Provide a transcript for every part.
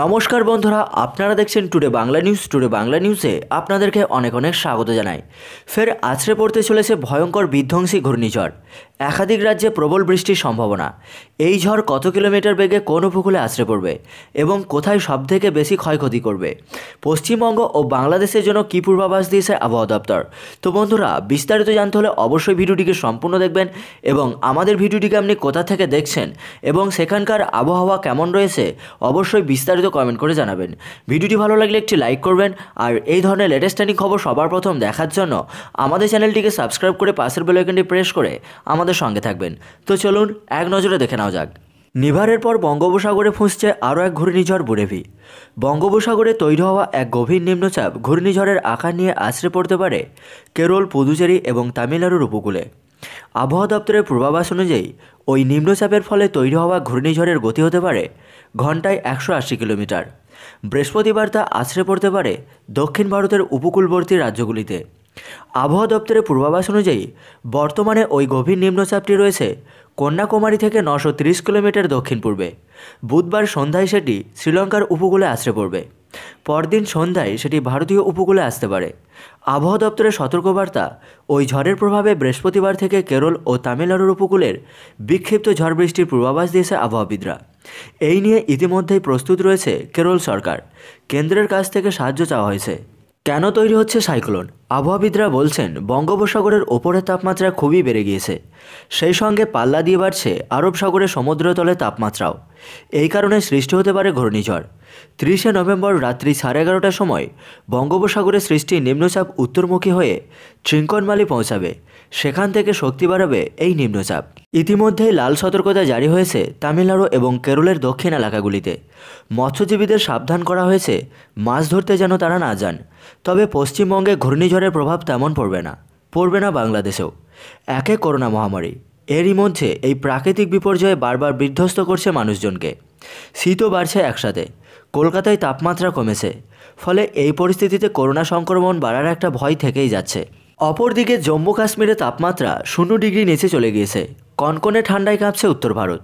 নমস্কার বন্ধুরা আপনারা দেখছেন today Bangla news today Bangla নিউজে আপনাদেরকে অনেক অনেক স্বাগত জানাই ফের আছড়ে পড়তে চলেছে ভয়ঙ্কর বিধ্বংসী ঘূর্ণিঝড় একাধিক রাজ্যে প্রবল বৃষ্টির সম্ভাবনা এই ঝড় কত কিলোমিটার বেগে কোন উপকূলে আশ্রে পড়বে এবং কোথায় সব থেকে বেশি ক্ষয়ক্ষতি করবে পশ্চিমবঙ্গ ও বাংলাদেশের জন্য কী পূর্বাভাস দিয়েছে আবহাওয়া দপ্তর তো বন্ধুরা বিস্তারিত জানতে হলে অবশ্যই ভিডিওটিকে সম্পূর্ণ দেখবেন এবং আমাদের ভিডিওটিকে আপনি কোথা থেকে দেখছেন এবং সেখানকার আবহাওয়া কেমন রয়েছে অবশ্যই বিস্তারিত কমেন্ট করে জানাবেন ভিডিওটি ভালো লাগলে একটি লাইক করবেন আর এই ধরনের লেটেস্ট ট্রেনিং খবর সবার প্রথম দেখার জন্য আমাদের চ্যানেলটিকে সাবস্ক্রাইব করে পাশের বেলাইকনটি প্রেস করে আমাদের আমাদের সঙ্গে থাকবেন তো চলুন এক নজরে দেখে নেওয়া যাক নিভারের পর বঙ্গোপসাগরে ফুঁসছে আরও এক ঘূর্ণিঝড় বুড়েভি বঙ্গোপসাগরে তৈরি হওয়া এক গভীর নিম্নচাপ ঘূর্ণিঝড়ের আকার নিয়ে আশ্রে পড়তে পারে কেরল পুদুচেরি এবং তামিলনাড়ুর উপকূলে আবহাওয়া দপ্তরের পূর্বাভাস অনুযায়ী ওই নিম্নচাপের ফলে তৈরি হওয়া ঘূর্ণিঝড়ের গতি হতে পারে ঘন্টায় একশো আশি কিলোমিটার বৃহস্পতিবার তা আশ্রে পড়তে পারে দক্ষিণ ভারতের উপকূলবর্তী রাজ্যগুলিতে আবহাওয়া দপ্তরের পূর্বাভাস অনুযায়ী বর্তমানে ওই গভীর নিম্নচাপটি রয়েছে কন্যাকুমারী থেকে নশো তিরিশ কিলোমিটার দক্ষিণ পূর্বে বুধবার সন্ধ্যায় সেটি শ্রীলঙ্কার উপকূলে আশ্রে পড়বে পরদিন সন্ধ্যায় সেটি ভারতীয় উপকূলে আসতে পারে আবহাওয়া দপ্তরের সতর্কবার্তা ওই ঝড়ের প্রভাবে বৃহস্পতিবার থেকে কেরল ও তামিলনাড়ুর উপকূলের বিক্ষিপ্ত ঝড় বৃষ্টির পূর্বাভাস দিয়েছে আবহাওয়াবিদরা এই নিয়ে ইতিমধ্যেই প্রস্তুত রয়েছে কেরল সরকার কেন্দ্রের কাছ থেকে সাহায্য চাওয়া হয়েছে কেন তৈরি হচ্ছে সাইক্লোন আবহাওয়াবিদরা বলছেন বঙ্গোপসাগরের ওপরের তাপমাত্রা খুবই বেড়ে গিয়েছে সেই সঙ্গে পাল্লা দিয়ে বাড়ছে আরব সাগরের সমুদ্রতলে তাপমাত্রাও এই কারণে সৃষ্টি হতে পারে ঘূর্ণিঝড় ত্রিশে নভেম্বর রাত্রি সাড়ে এগারোটার সময় বঙ্গোপসাগরে সৃষ্টি নিম্নচাপ উত্তরমুখী হয়ে ত্রিঙ্কনমালি পৌঁছাবে সেখান থেকে শক্তি বাড়াবে এই নিম্নচাপ ইতিমধ্যেই লাল সতর্কতা জারি হয়েছে তামিলনাড়ু এবং কেরলের দক্ষিণ এলাকাগুলিতে মৎস্যজীবীদের সাবধান করা হয়েছে মাছ ধরতে যেন তারা না যান তবে পশ্চিমবঙ্গে ঘূর্ণিঝড়ের প্রভাব তেমন পড়বে না পড়বে না বাংলাদেশেও একে করোনা মহামারী এরই মধ্যে এই প্রাকৃতিক বিপর্যয়ে বারবার বিধ্বস্ত করছে মানুষজনকে শীতও বাড়ছে একসাথে কলকাতায় তাপমাত্রা কমেছে ফলে এই পরিস্থিতিতে করোনা সংক্রমণ বাড়ার একটা ভয় থেকেই যাচ্ছে অপরদিকে জম্মু কাশ্মীরে তাপমাত্রা শূন্য ডিগ্রি নিচে চলে গিয়েছে কনকনে ঠান্ডায় কাঁপছে উত্তর ভারত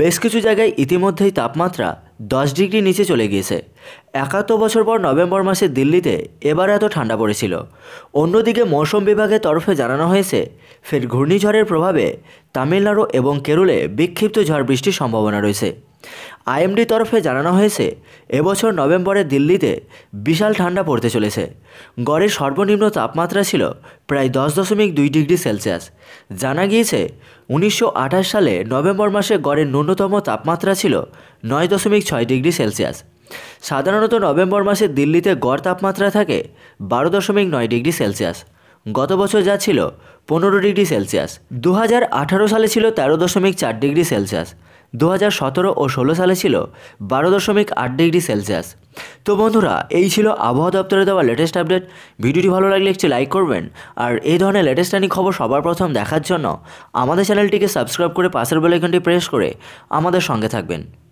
বেশ কিছু জায়গায় ইতিমধ্যেই তাপমাত্রা দশ ডিগ্রি নিচে চলে গিয়েছে একাত্তর বছর পর নভেম্বর মাসে দিল্লিতে এবার এত ঠান্ডা পড়েছিল অন্যদিকে মৌসুম বিভাগের তরফে জানানো হয়েছে ফের ঘূর্ণিঝড়ের প্রভাবে তামিলনাড়ু এবং কেরলে বিক্ষিপ্ত ঝড় বৃষ্টির সম্ভাবনা রয়েছে আইএমডি তরফে জানানো হয়েছে এবছর নভেম্বরে দিল্লিতে বিশাল ঠান্ডা পড়তে চলেছে গড়ের সর্বনিম্ন তাপমাত্রা ছিল প্রায় দশ দশমিক দুই ডিগ্রি সেলসিয়াস জানা গিয়েছে উনিশশো সালে নভেম্বর মাসে গড়ের ন্যূনতম তাপমাত্রা ছিল নয় দশমিক ছয় ডিগ্রি সেলসিয়াস সাধারণত নভেম্বর মাসে দিল্লিতে গড় তাপমাত্রা থাকে বারো দশমিক নয় ডিগ্রি সেলসিয়াস গত বছর যা ছিল পনেরো ডিগ্রি সেলসিয়াস দু সালে ছিল তেরো দশমিক চার ডিগ্রি সেলসিয়াস দু হাজার সতেরো ও ষোলো সালে ছিল বারো দশমিক আট ডিগ্রি সেলসিয়াস তো বন্ধুরা এই ছিল আবহাওয়া দপ্তরে দেওয়া লেটেস্ট আপডেট ভিডিওটি ভালো লাগলে একটু লাইক করবেন আর এই ধরনের লেটেস্ট আনি খবর সবার প্রথম দেখার জন্য আমাদের চ্যানেলটিকে সাবস্ক্রাইব করে পাশের বেলাইকনটি প্রেস করে আমাদের সঙ্গে থাকবেন